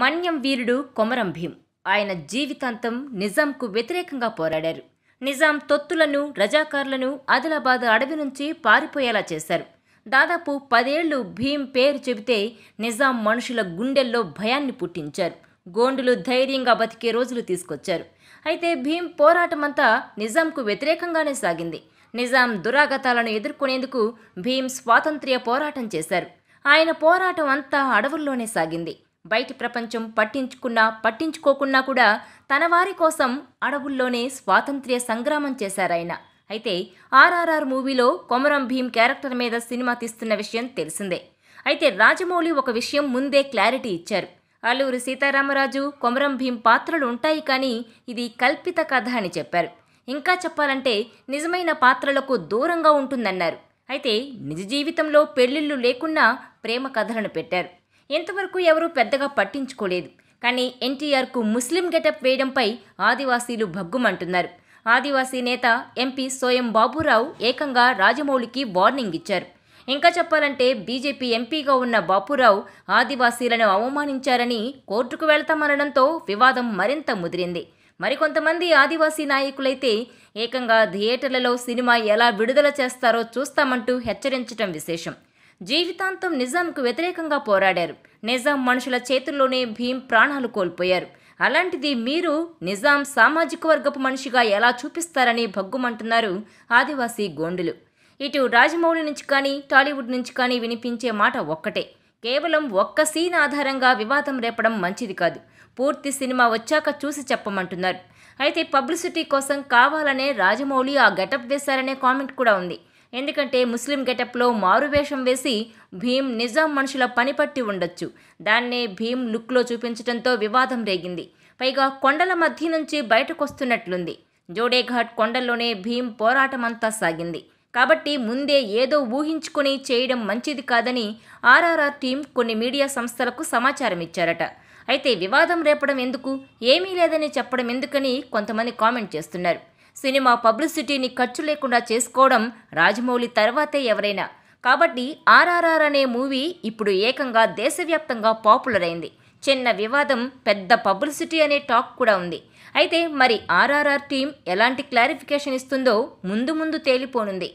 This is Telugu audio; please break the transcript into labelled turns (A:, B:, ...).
A: మన్యం వీరుడు కొమరం భీం ఆయన జీవితాంతం నిజాంకు వ్యతిరేకంగా పోరాడారు నిజాం తొత్తులను రజాకారులను ఆదిలాబాద్ అడవి నుంచి పారిపోయేలా చేశారు దాదాపు పదేళ్లు భీం పేరు చెబితే నిజాం మనుషుల గుండెల్లో భయాన్ని పుట్టించారు గోండులు ధైర్యంగా బతికే రోజులు తీసుకొచ్చారు అయితే భీం పోరాటమంతా నిజాంకు వ్యతిరేకంగానే సాగింది నిజాం దురాగతాలను ఎదుర్కొనేందుకు భీం స్వాతంత్ర్య పోరాటం చేశారు ఆయన పోరాటం అంతా అడవుల్లోనే సాగింది బయటి ప్రపంచం పట్టించుకున్నా పట్టించుకోకున్నా కూడా తన వారి కోసం అడవుల్లోనే స్వాతంత్ర్య సంగ్రామం చేశారాయన అయితే ఆర్ఆర్ఆర్ మూవీలో కొమరం భీం క్యారెక్టర్ మీద సినిమా తీస్తున్న విషయం తెలిసిందే అయితే రాజమౌళి ఒక విషయం ముందే క్లారిటీ ఇచ్చారు అల్లూరి సీతారామరాజు కొమరం భీం పాత్రలు ఉంటాయి కానీ ఇది కల్పిత కథ అని చెప్పారు ఇంకా చెప్పాలంటే నిజమైన పాత్రలకు దూరంగా ఉంటుందన్నారు అయితే నిజ జీవితంలో పెళ్లిళ్ళు లేకున్నా ప్రేమ కథలను పెట్టారు ఇంతవరకు ఎవరూ పెద్దగా పట్టించుకోలేదు కానీ ఎన్టీఆర్కు ముస్లిం గెటప్ వేయడంపై ఆదివాసీలు భగ్గుమంటున్నారు ఆదివాసీ నేత ఎంపీ సోయం బాబురావు ఏకంగా రాజమౌళికి వార్నింగ్ ఇచ్చారు ఇంకా చెప్పాలంటే బీజేపీ ఎంపీగా ఉన్న బాపురావు ఆదివాసీలను అవమానించారని కోర్టుకు వెళ్తామనడంతో వివాదం మరింత ముదిరింది మరికొంతమంది ఆదివాసీ నాయకులైతే ఏకంగా థియేటర్లలో సినిమా ఎలా విడుదల చేస్తారో చూస్తామంటూ హెచ్చరించడం విశేషం జీవితాంతం నిజాంకు వ్యతిరేకంగా పోరాడారు నిజాం మనుషుల చేతుల్లోనే భీం ప్రాణాలు కోల్పోయారు అలాంటిది మీరు నిజాం సామాజిక వర్గపు మనిషిగా ఎలా చూపిస్తారని భగ్గుమంటున్నారు ఆదివాసీ గోండులు ఇటు రాజమౌళి నుంచి కానీ టాలీవుడ్ నుంచి కానీ వినిపించే మాట ఒక్కటే కేవలం ఒక్క సీన్ ఆధారంగా వివాదం రేపడం మంచిది కాదు పూర్తి సినిమా వచ్చాక చూసి చెప్పమంటున్నారు అయితే పబ్లిసిటీ కోసం కావాలనే రాజమౌళి ఆ గెటప్ వేశారనే కామెంట్ కూడా ఉంది ఎందుకంటే ముస్లిం గెటప్లో మారువేషం వేసి భీమ్ నిజాం మనుషుల పని ఉండొచ్చు దాన్నే భీమ్ లుక్లో చూపించడంతో వివాదం రేగింది పైగా కొండల మధ్య నుంచి బయటకొస్తున్నట్లుంది జోడేఘాట్ కొండల్లోనే భీమ్ పోరాటమంతా సాగింది కాబట్టి ముందే ఏదో ఊహించుకుని చేయడం మంచిది కాదని ఆర్ఆర్ఆర్ టీం కొన్ని మీడియా సంస్థలకు సమాచారం ఇచ్చారట అయితే వివాదం రేపడం ఎందుకు ఏమీ లేదని చెప్పడం ఎందుకని కొంతమంది కామెంట్ చేస్తున్నారు సినిమా పబ్లిసిటీని ఖర్చు లేకుండా చేసుకోవడం రాజమౌళి తర్వాతే ఎవరైనా కాబట్టి ఆర్ఆర్ఆర్ అనే మూవీ ఇప్పుడు ఏకంగా దేశవ్యాప్తంగా పాపులర్ అయింది చిన్న వివాదం పెద్ద పబ్లిసిటీ అనే టాక్ కూడా ఉంది అయితే మరి ఆర్ఆర్ఆర్ టీం ఎలాంటి క్లారిఫికేషన్ ఇస్తుందో ముందు ముందు తేలిపోనుంది